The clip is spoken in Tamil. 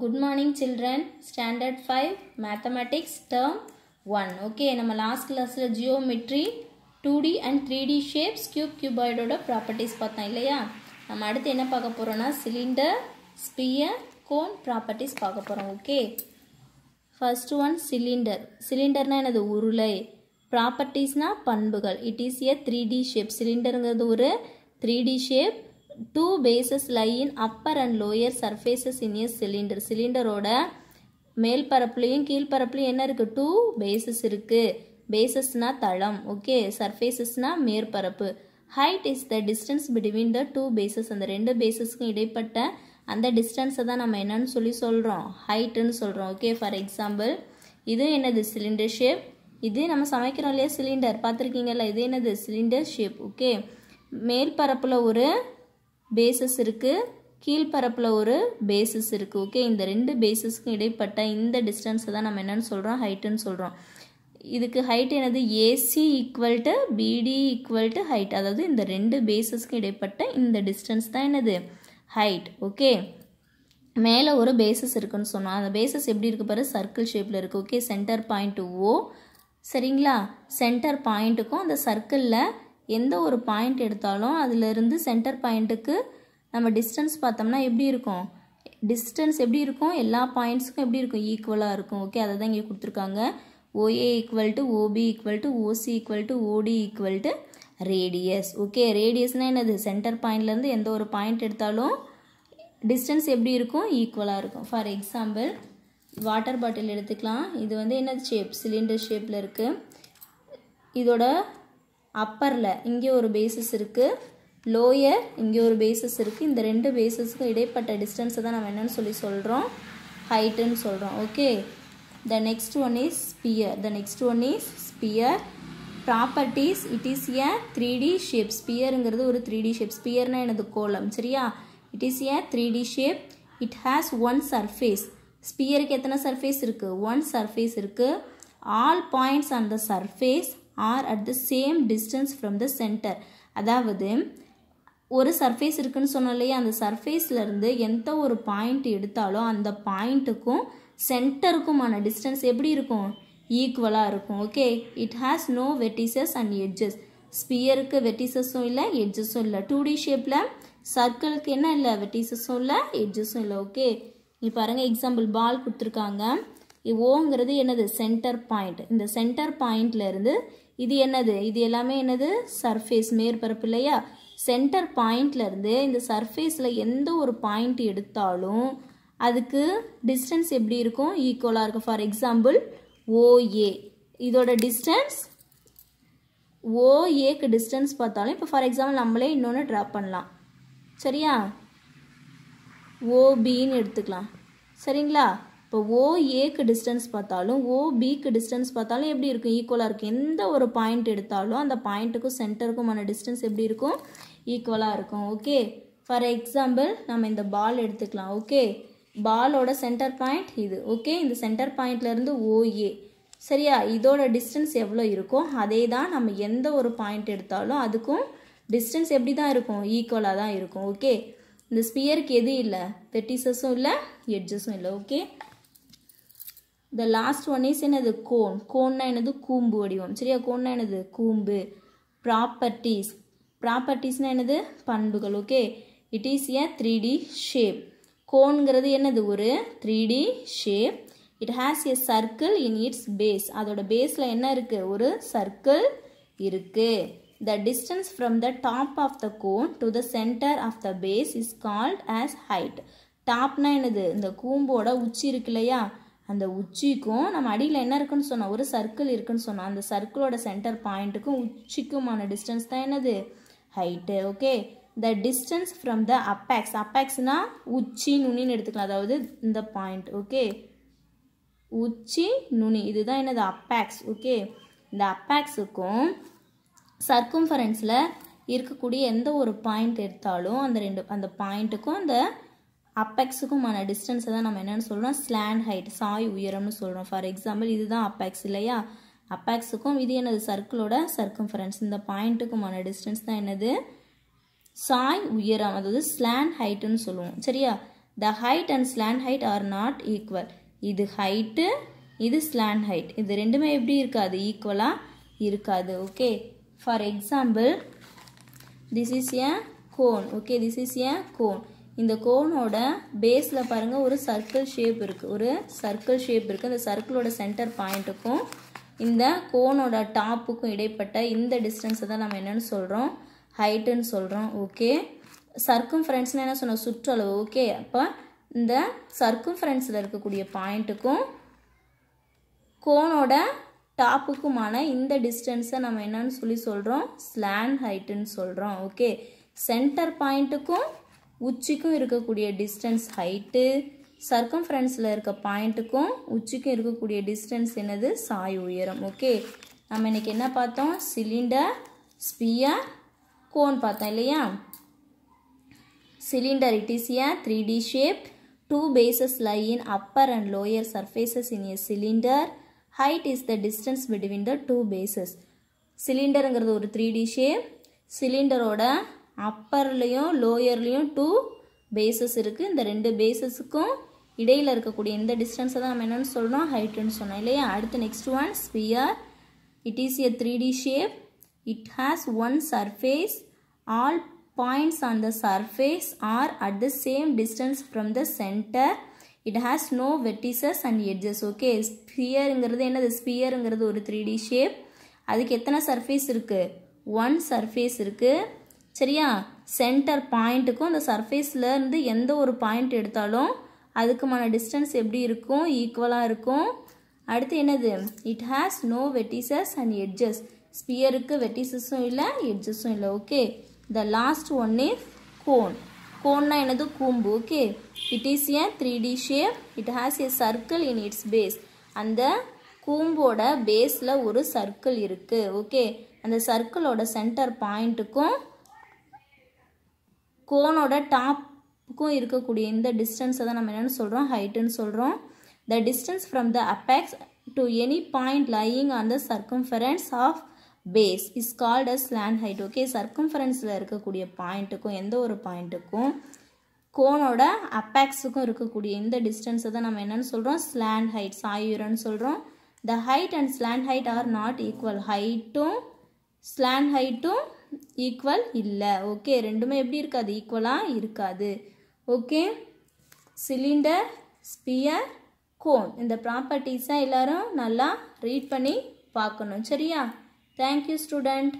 good morning children standard five mathematics term one okay நம்ம லாஸ்ட் கிளாஸில் geometry two D and three D shapes cube கியூபாய்டோட ப்ராப்பர்ட்டிஸ் பார்த்தோம் இல்லையா நம்ம அடுத்து என்ன பார்க்க போகிறோன்னா சிலிண்டர் ஸ்பியர் கோன் ப்ராப்பர்ட்டிஸ் பார்க்க போகிறோம் ஓகே ஃபஸ்ட்டு ஒன் சிலிண்டர் சிலிண்டர்னால் எனது உருளை ப்ராப்பர்ட்டிஸ்னால் பண்புகள் it is a three D shape சிலிண்டருங்கிறது ஒரு three D shape two lie in upper upper and lower in in cylinder cylinder சிலிண்டரோட மேல் பரப்புலையும் கீழ்பரப்புலையும் என்ன இருக்குது டூ பேசஸ் இருக்குது பேசஸ்னால் தளம் ஓகே சர்ஃபேசஸ்னால் மேற்பரப்பு height is the distance between the two bases அந்த ரெண்டு பேசஸ்க்கும் இடைப்பட்ட அந்த டிஸ்டன்ஸை தான் நம்ம என்னன்னு சொல்லி சொல்கிறோம் ஹைட்டுன்னு சொல்கிறோம் ஓகே ஃபார் எக்ஸாம்பிள் இது என்னது சிலிண்டர் ஷேப் இது நம்ம சமைக்கிறோம் cylinder சிலிண்டர் இது என்னது சிலிண்டர் ஷேப் ஓகே பரப்புல ஒரு பேசஸ் இருக்குது கீழ்பரப்பில் ஒரு பேசஸ் இருக்குது ஓகே இந்த ரெண்டு பேசஸ்க்கும் இடைப்பட்ட இந்த டிஸ்டன்ஸை தான் நம்ம என்னென்னு சொல்கிறோம் ஹைட்டுன்னு சொல்கிறோம் இதுக்கு ஹைட் என்னது AC equal to BD equal to height அதாவது இந்த ரெண்டு பேசஸ்க்கு இடைப்பட்ட இந்த டிஸ்டன்ஸ் தான் என்னது ஹைட் ஓகே மேலே ஒரு பேசஸ் இருக்குன்னு சொன்னோம் அந்த பேசஸ் எப்படி இருக்குது பாரு சர்க்கிள் ஷேப்பில் இருக்குது ஓகே சென்டர் பாயிண்ட் ஓ சரிங்களா சென்டர் பாயிண்ட்டுக்கும் அந்த சர்க்கிளில் எந்த ஒரு பாயிண்ட் எடுத்தாலும் அதிலிருந்து சென்டர் பாயிண்ட்டுக்கு நம்ம டிஸ்டன்ஸ் பார்த்தோம்னா எப்படி இருக்கும் டிஸ்டன்ஸ் எப்படி இருக்கும் எல்லா பாயிண்ட்ஸுக்கும் எப்படி இருக்கும் ஈக்குவலாக இருக்கும் ஓகே அதை தான் இங்கே கொடுத்துருக்காங்க OA equal to OB equal to OC equal to OD equal to radius okay ரேடியஸ்னால் என்னது சென்டர் பாயிண்ட்லேருந்து எந்த ஒரு பாயிண்ட் எடுத்தாலும் டிஸ்டன்ஸ் எப்படி இருக்கும் ஈக்குவலாக இருக்கும் ஃபார் எக்ஸாம்பிள் வாட்டர் பாட்டில் எடுத்துக்கலாம் இது வந்து என்னது ஷேப் சிலிண்டர் ஷேப்பில் இருக்குது இதோட அப்பரில் இங்கே ஒரு பேசிஸ் இருக்குது லோயர் இங்கே ஒரு பேசிஸ் இருக்குது இந்த ரெண்டு பேசிஸ்க்கும் இடைப்பட்ட டிஸ்டன்ஸை தான் நம்ம என்னென்னு சொல்லி சொல்கிறோம் ஹைட்டுன்னு சொல்கிறோம் okay the next one is sphere the next one is sphere properties it is a three D shape ஸ்பியருங்கிறது ஒரு த்ரீ டி ஷேப் ஸ்பியர்னால் எனது கோலம் சரியா it is a three D shape it has one surface ஸ்பியருக்கு எத்தனை சர்ஃபேஸ் இருக்குது ஒன் சர்ஃபேஸ் இருக்குது all points on the surface are at the same distance from the centre அதாவது ஒரு சர்ஃபேஸ் இருக்குன்னு சொன்னோம் இல்லையா அந்த சர்ஃபேஸ்லேருந்து எந்த ஒரு பாயிண்ட் எடுத்தாலும் அந்த பாயிண்ட்டுக்கும் சென்டருக்குமான டிஸ்டன்ஸ் எப்படி இருக்கும் ஈக்குவலாக இருக்கும் okay it has no vertices and edges ஸ்பியருக்கு வெட்டிசஸும் இல்லை எட்ஜஸும் இல்லை டூ டி ஷேப்பில் சர்க்கிளுக்கு என்ன இல்லை வெட்டிசஸும் இல்லை எட்ஜஸும் இல்லை ஓகே நீ பாருங்கள் எக்ஸாம்பிள் பால் கொடுத்துருக்காங்க ஓங்கிறது என்னது சென்டர் பாயிண்ட் இந்த சென்டர் பாயிண்ட்லேருந்து இது என்னது இது எல்லாமே என்னது சர்ஃபேஸ் மேற்பரப்பு இல்லையா சென்டர் பாயிண்ட்லேருந்து இந்த சர்ஃபேஸில் எந்த ஒரு பாயிண்ட் எடுத்தாலும் அதுக்கு டிஸ்டன்ஸ் எப்படி இருக்கும் ஈக்குவலாக இருக்கும் ஃபார் எக்ஸாம்பிள் ஓஏ இதோட டிஸ்டன்ஸ் ஓஏக்கு டிஸ்டன்ஸ் பார்த்தாலும் இப்போ ஃபார் எக்ஸாம்பிள் நம்மளே இன்னொன்று ட்ரா பண்ணலாம் சரியா ஓபின்னு எடுத்துக்கலாம் சரிங்களா இப்போ ஓஏக்கு டிஸ்டன்ஸ் பார்த்தாலும் ஓபிக்கு டிஸ்டன்ஸ் பார்த்தாலும் எப்படி இருக்கும் ஈக்குவலாக இருக்கும் எந்த ஒரு பாயிண்ட் எடுத்தாலும் அந்த பாயிண்ட்டுக்கும் சென்டருக்குமான டிஸ்டன்ஸ் எப்படி இருக்கும் ஈக்குவலாக இருக்கும் ஓகே ஃபார் எக்ஸாம்பிள் நம்ம இந்த பால் எடுத்துக்கலாம் ஓகே பாலோட சென்டர் பாயிண்ட் இது ஓகே இந்த சென்டர் பாயிண்ட்லேருந்து ஓஏ சரியா இதோட டிஸ்டன்ஸ் எவ்வளோ இருக்கோ அதே தான் நம்ம எந்த ஒரு பாயிண்ட் எடுத்தாலும் அதுக்கும் டிஸ்டன்ஸ் எப்படி தான் இருக்கும் ஈக்குவலாக தான் இருக்கும் ஓகே இந்த ஸ்பியருக்கு எது இல்லை பெட்டிசஸும் இல்லை எட்ஜஸும் இல்லை okay the last one is என்னது கோன் கோன்னா என்னது கூம்பு வடிவம் சரியா கோன்னா என்னது கூம்பு ப்ராப்பர்ட்டிஸ் ப்ராப்பர்ட்டிஸ்னால் என்னது பண்புகள் okay it is a three D shape கோன்கிறது என்னது ஒரு three D shape it has a circle in its base அதோட பேஸில் என்ன இருக்குது ஒரு சர்க்கிள் இருக்குது the distance from the top of the cone to the centre of the base is called as height டாப்னா என்னது இந்த கூம்போட உச்சி இருக்கு இல்லையா அந்த உச்சிக்கும் நம்ம அடியில் என்ன இருக்குன்னு சொன்னோம் ஒரு சர்க்கிள் இருக்குன்னு சொன்னோம் அந்த சர்க்கிளோட சென்டர் பாயிண்ட்டுக்கும் உச்சிக்குமான டிஸ்டன்ஸ் தான் என்னது height okay the distance from the apex அப்பேக்ஸ்னால் உச்சி நுனின்னு எடுத்துக்கலாம் அதாவது இந்த பாயிண்ட் ஓகே உச்சி நுனி இதுதான் என்னது அப்பேக்ஸ் ஓகே இந்த அப்பேக்ஸுக்கும் சர்க்கும்ஃபரன்ஸில் இருக்கக்கூடிய எந்த ஒரு பாயிண்ட் எடுத்தாலும் அந்த ரெண்டு அந்த பாயிண்ட்டுக்கும் அந்த அப்பெக்ஸுக்குமான டிஸ்டன்ஸை தான் நம்ம என்னென்னு சொல்கிறோம் ஸ்லாண்ட் ஹைட் சாய் உயரம்னு சொல்கிறோம் ஃபார் எக்ஸாம்பிள் இதுதான் அப்பேக்ஸ் இல்லையா அப்பேக்ஸுக்கும் இது எனது சர்க்கிளோட சர்க்கம்ஃபரன்ஸ் இந்த பாயிண்ட்டுக்குமான டிஸ்டன்ஸ் தான் என்னது சாய் உயரம் அதாவது ஸ்லாண்ட் ஹைட்டுன்னு சொல்லுவோம் சரியா the height and slant height are not equal இது ஹைட்டு இது ஸ்லாண்ட் ஹைட் இது ரெண்டுமே எப்படி இருக்காது ஈக்குவலாக இருக்காது okay for example this is a cone okay this is a cone இந்த கோனோட பேஸில் பாருங்கள் ஒரு சர்க்கிள் ஷேப் இருக்குது ஒரு சர்க்கிள் ஷேப் இருக்குது அந்த சர்க்கிளோட சென்டர் பாயிண்ட்டுக்கும் இந்த கோனோட டாப்புக்கும் இடைப்பட்ட இந்த டிஸ்டன்ஸை தான் நம்ம என்னென்னு சொல்கிறோம் ஹைட்டுன்னு சொல்கிறோம் ஓகே சர்க்கும் ஃப்ரெண்ட்ஸ்னால் என்ன சொன்னோம் சுற்றளவு ஓகே அப்போ இந்த சர்க்கும் ஃப்ரெண்ட்ஸில் இருக்கக்கூடிய பாயிண்ட்டுக்கும் கோனோட டாப்புக்குமான இந்த டிஸ்டன்ஸை நம்ம என்னன்னு சொல்லி சொல்கிறோம் ஸ்லான் ஹைட்டுன்னு சொல்கிறோம் ஓகே சென்டர் பாயிண்ட்டுக்கும் உச்சிக்கும் இருக்கக்கூடிய டிஸ்டன்ஸ் ஹைட்டு சர்க்கம் ஃப்ரெண்ட்ஸில் இருக்க பாயிண்ட்டுக்கும் உச்சிக்கும் இருக்கக்கூடிய டிஸ்டன்ஸ் என்னது சாய் உயரம் ஓகே நம்ம இன்றைக்கி என்ன பார்த்தோம் சிலிண்டர் ஸ்பியர் கோன் பார்த்தோம் இல்லையா cylinder it is a three D shape two bases lie in upper and lower surfaces in a cylinder height is the distance between the two bases சிலிண்டருங்கிறது ஒரு த்ரீ டி ஷேப் சிலிண்டரோட அப்பர்லேயும் லோயர்லேயும் டூ பேசஸ் இருக்குது இந்த ரெண்டு பேசஸுக்கும் இடையில் இருக்கக்கூடிய இந்த டிஸ்டன்ஸை தான் நம்ம என்னென்னு சொல்கிறோம் ஹைட்டுன்னு சொன்னோம் இல்லையா அடுத்து next one sphere it is a three D shape it has one surface all points on the surface are at the same distance from the centre it has no vertices and edges okay ஸ்பியருங்கிறது என்னது ஸ்பியருங்கிறது ஒரு த்ரீ டி ஷேப் அதுக்கு எத்தனை சர்ஃபேஸ் இருக்குது ஒன் சர்ஃபேஸ் இருக்குது சரியா சென்டர் பாயிண்ட்டுக்கும் அந்த சர்ஃபேஸில் இருந்து எந்த ஒரு பாயிண்ட் எடுத்தாலும் அதுக்குமான டிஸ்டன்ஸ் எப்படி இருக்கும் ஈக்குவலாக இருக்கும் அடுத்து என்னது it has no vertices and edges ஸ்பியருக்கு வெட்டிசஸும் இல்லை எட்ஜஸும் இல்லை okay the last one is cone கோன்னா என்னது கூம்பு okay it is a three D shape it has a circle in its base அந்த கூம்போட பேஸில் ஒரு சர்க்கிள் இருக்குது ஓகே அந்த சர்க்கிளோட சென்டர் பாயிண்ட்டுக்கும் கோனோட டாப்புக்கும் இருக்கக்கூடிய இந்த டிஸ்டன்ஸை தான் நம்ம என்னென்னு சொல்கிறோம் ஹைட்டுன்னு சொல்கிறோம் the distance from the apex to any point lying on the circumference of base is called as land height okay சர்க்கம்ஃபரன்ஸில் இருக்கக்கூடிய பாயிண்ட்டுக்கும் எந்த ஒரு பாயிண்ட்டுக்கும் கோனோட அப்பேக்ஸுக்கும் இருக்கக்கூடிய இந்த டிஸ்டன்ஸை தான் நம்ம என்னென்னு சொல்கிறோம் ஸ்லாண்ட் ஹைட் சாயுரன்னு சொல்கிறோம் the height and slant height are not equal ஹைட்டும் ஸ்லாண்ட் ஹைட்டும் ஈக்குவல் இல்லை ஓகே ரெண்டுமே எப்படி இருக்காது ஈக்குவலாக இருக்காது ஓகே சிலிண்டர் ஸ்பியர் கோன் இந்த ப்ராப்பர்ட்டிஸாக எல்லோரும் நல்லா ரீட் பண்ணி பார்க்கணும் சரியா தேங்க்யூ ஸ்டூடெண்ட்